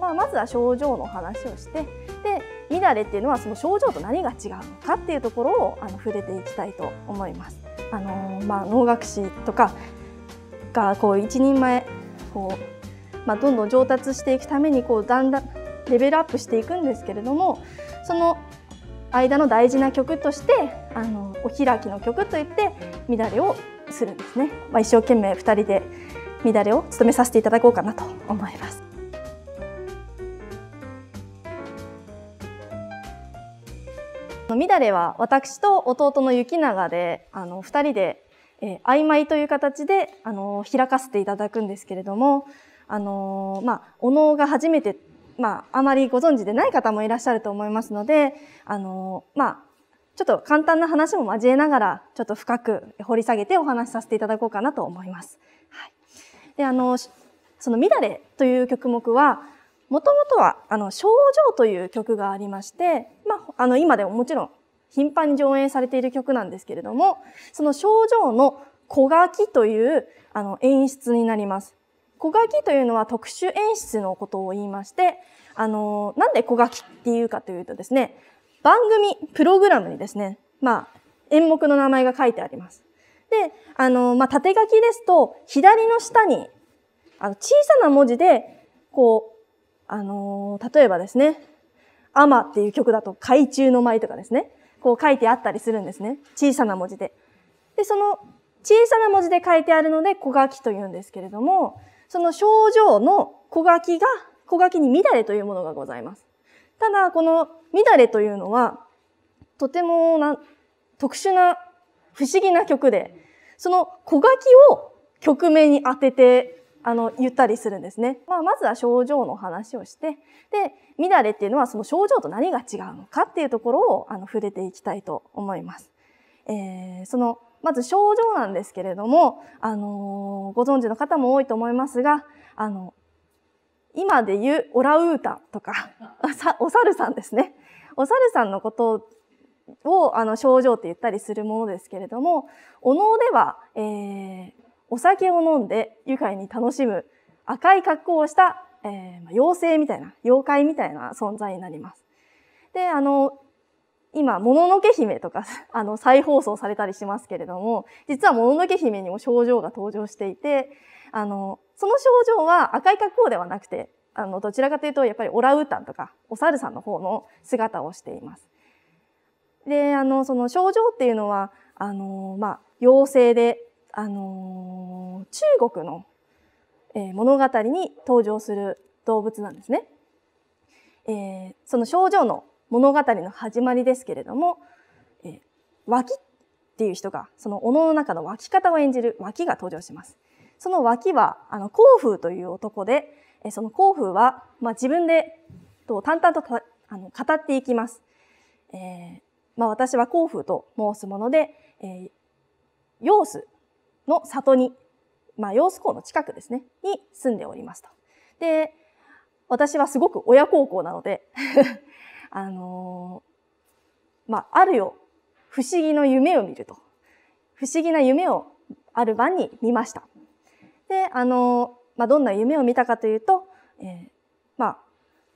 まあ、まずは症状の話をしてで乱れっていうのはその症状と何が違うのかっていうところをあの触れていきたいと思います。あのー、まあ、能楽師とかがこう一人前こう、まあ、どんどん上達していくためにこうだんだんレベルアップしていくんですけれどもその間の大事な曲としてあのお開きの曲といって乱れをするんですね、まあ、一生懸命2人で乱れを務めさせていただこうかなと思います。みだれは私と弟の雪永で、あの、二人で、えー、曖昧という形で、あの、開かせていただくんですけれども、あの、まあ、お能が初めて、まあ、あまりご存知でない方もいらっしゃると思いますので、あの、まあ、ちょっと簡単な話も交えながら、ちょっと深く掘り下げてお話しさせていただこうかなと思います。はい。で、あの、その、乱れという曲目は、もともとはあの「症状」という曲がありまして、まあ、あの今でももちろん頻繁に上演されている曲なんですけれどもその「症状」の「小書き」というあの演出になります。小書きというのは特殊演出のことを言いまして、あの、なんで小書きっていうかというとですね、番組、プログラムにですね、まあ、演目の名前が書いてあります。で、あの、まあ、縦書きですと、左の下に、あの、小さな文字で、こう、あのー、例えばですね、アマっていう曲だと、海中の舞とかですね、こう書いてあったりするんですね。小さな文字で。で、その小さな文字で書いてあるので、小書きと言うんですけれども、その症状の小書きが、小書きに乱れというものがございます。ただ、この乱れというのは、とてもな特殊な不思議な曲で、その小書きを曲名に当ててあの、言ったりするんですね。まあ、まずは症状の話をして、で、乱れっていうのはその症状と何が違うのかっていうところを、あの、触れていきたいと思います。えー、その、まず症状なんですけれども、あのー、ご存知の方も多いと思いますが、あの、今で言うオラウータンとか、お猿さんですね。お猿さんのことをあの症状って言ったりするものですけれども、お能では、えー、お酒を飲んで愉快に楽しむ赤い格好をした、えー、妖精みたいな、妖怪みたいな存在になります。で、あの、今、もののけ姫とか、あの、再放送されたりしますけれども、実はもののけ姫にも症状が登場していて、あの、その症状は赤い格好ではなくて、あの、どちらかというと、やっぱりオラウータンとか、お猿さんの方の姿をしています。で、あの、その症状っていうのは、あの、まあ、妖精で、あのー、中国の、えー、物語に登場する動物なんですね。えー、その症状の物語の始まりですけれども、えー、脇っていう人がそのおのの中の脇方を演じる脇が登場します。その脇はあの甲風という男で、えー、その甲風は、まあ、自分でと淡々とあの語っていきます。えーまあ、私は甲風と申すもので、えー、陽子の里に、まあ、揚子港の近くですね、に住んでおりますと。で、私はすごく親孝行なので あのー、まあ、あるよ、不思議の夢を見ると。不思議な夢をある晩に見ました。で、あのー、まあ、どんな夢を見たかというと、えー、まあ、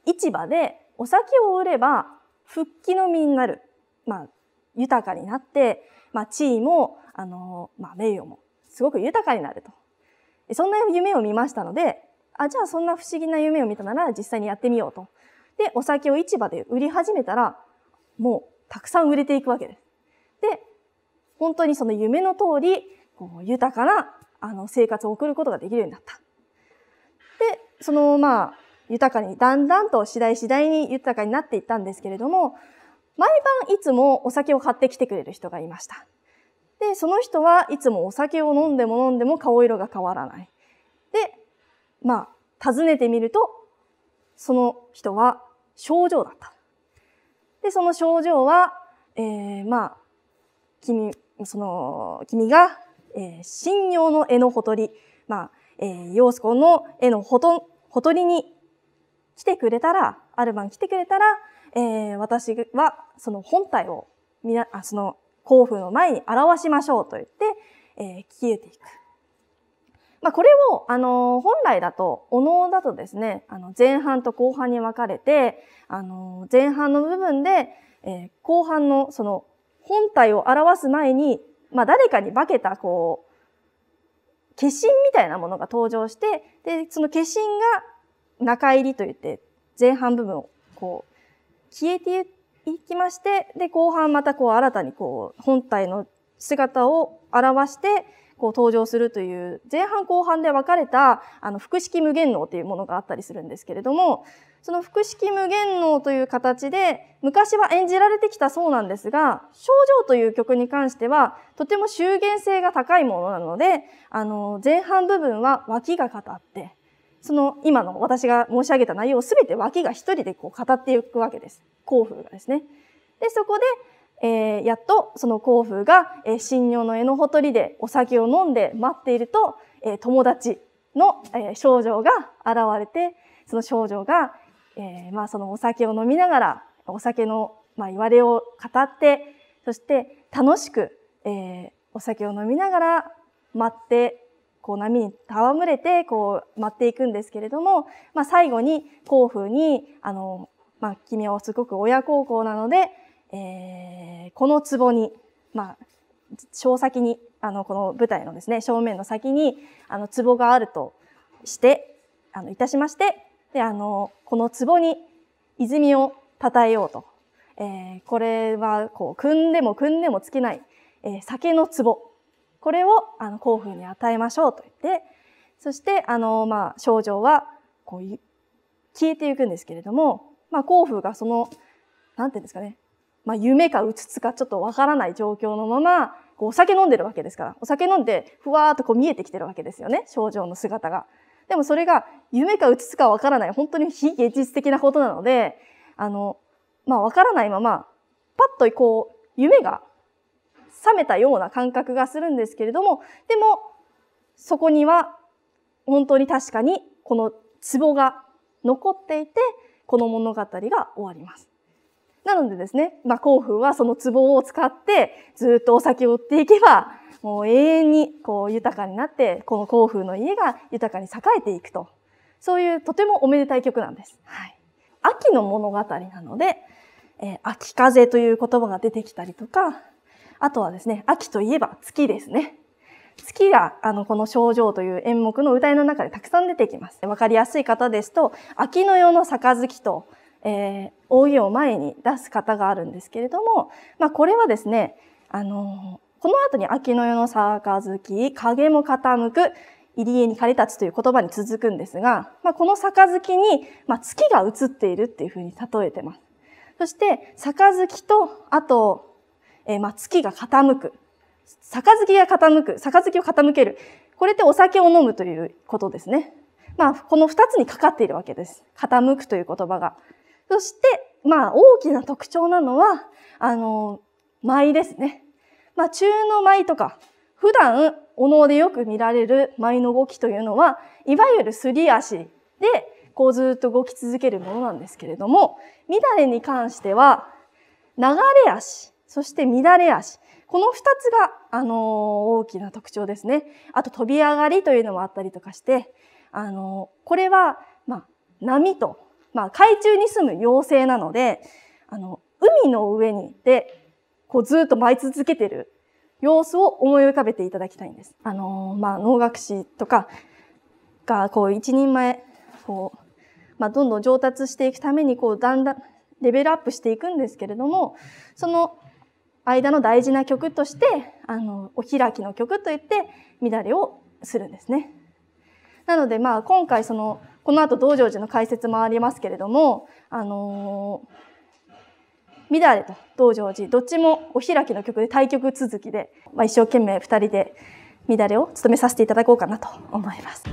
市場でお酒を売れば復帰の身になる。まあ、豊かになって、まあ、地位も、あの、まあ、名誉もすごく豊かになると。そんな夢を見ましたので、あ、じゃあそんな不思議な夢を見たなら実際にやってみようと。で、お酒を市場で売り始めたら、もうたくさん売れていくわけです。で、本当にその夢の通り、こう豊かなあの生活を送ることができるようになった。で、そのまあ、豊かに、だんだんと次第次第に豊かになっていったんですけれども、毎晩いつもお酒を買ってきてくれる人がいました。で、その人はいつもお酒を飲んでも飲んでも顔色が変わらない。で、まあ、尋ねてみると、その人は症状だった。で、その症状は、えー、まあ、君、その、君が、えー、信用の絵のほとり、まあ、えー、陽子の絵のほと、ほとりに来てくれたら、ある晩来てくれたら、えー、私はその本体を、みな、あ、その交付の前に表しましょうと言って、えー、消えていく。まあ、これを、あの、本来だと、お能だとですね、あの、前半と後半に分かれて、あの、前半の部分で、えー、後半の、その、本体を表す前に、まあ、誰かに化けた、こう、化身みたいなものが登場して、で、その化身が中入りといって、前半部分を、こう、消えていっ行きまして、で、後半またこう新たにこう本体の姿を表して、こう登場するという、前半後半で分かれた、あの、複式無限能というものがあったりするんですけれども、その複式無限能という形で、昔は演じられてきたそうなんですが、症状という曲に関しては、とても終限性が高いものなので、あの、前半部分は脇が語って、その今の私が申し上げた内容を全て脇が一人でこう語っていくわけです。幸福がですね。で、そこで、えー、やっとその幸福が、えー、新尿の絵のほとりでお酒を飲んで待っていると、えー、友達の、えー、少女が現れて、その少女が、えー、まあそのお酒を飲みながら、お酒の、まあ、言われを語って、そして楽しく、えー、お酒を飲みながら待ってこう波に戯れてこう舞っていくんですけれども、まあ、最後に甲府にあの、まあ、君はすごく親孝行なので、えー、この壺に、まあ、小先にあのこの舞台のですね正面の先にあの壺があるとしてあのいたしましてであのこの壺に泉をたたえようと、えー、これはこう汲んでも汲んでもつけない、えー、酒の壺これをあの幸福に与えましょうと言って、そしてあの、まあ、症状はこう消えていくんですけれども、まあ、幸福がその、なんていうんですかね、まあ、夢かうつつかちょっとわからない状況のまま、こうお酒飲んでるわけですから、お酒飲んでふわーっとこう見えてきてるわけですよね、症状の姿が。でもそれが夢かうつつかわからない、本当に非現実的なことなので、あの、まあ、わからないまま、パッとこう、夢が冷めたような感覚がするんですけれども、でも、そこには本当に確かにこの壺が残っていて、この物語が終わります。なのでですね、まあ、孔風はその壺を使ってずっとお酒を売っていけば、もう永遠にこう豊かになって、この孔風の家が豊かに栄えていくと。そういうとてもおめでたい曲なんです。はい。秋の物語なので、えー、秋風という言葉が出てきたりとか、あとはですね、秋といえば月ですね。月が、あの、この症状という演目の歌いの中でたくさん出てきます。わかりやすい方ですと、秋の世の杯と、えー、扇を前に出す方があるんですけれども、まあ、これはですね、あの、この後に秋の世の杯、影も傾く、入り江に借り立つという言葉に続くんですが、まあ、この杯に、まあ、月が映っているっていうふうに例えてます。そして、杯と、あと、えー、まあ、月が傾く。杯が傾く。杯を傾ける。これってお酒を飲むということですね。まあ、この二つにかかっているわけです。傾くという言葉が。そして、まあ、大きな特徴なのは、あの、舞ですね。まあ、中の舞とか、普段、お能でよく見られる舞の動きというのは、いわゆるすり足で、こうずっと動き続けるものなんですけれども、乱れに関しては、流れ足そして乱れ足。この二つが、あのー、大きな特徴ですね。あと飛び上がりというのもあったりとかして、あのー、これは、まあ、波と、まあ、海中に住む妖精なので、あの、海の上にで、て、こうずっと舞い続けてる様子を思い浮かべていただきたいんです。あのー、まあ、能楽師とかが、こう、一人前、こう、まあ、どんどん上達していくために、こう、だんだんレベルアップしていくんですけれども、その間の大事な曲として、あの、お開きの曲といって、乱れをするんですね。なので、まあ、今回、その、この後、道成寺の解説もありますけれども、あのー、乱れと道成寺、どっちもお開きの曲で対局続きで、まあ、一生懸命二人で乱れを務めさせていただこうかなと思います。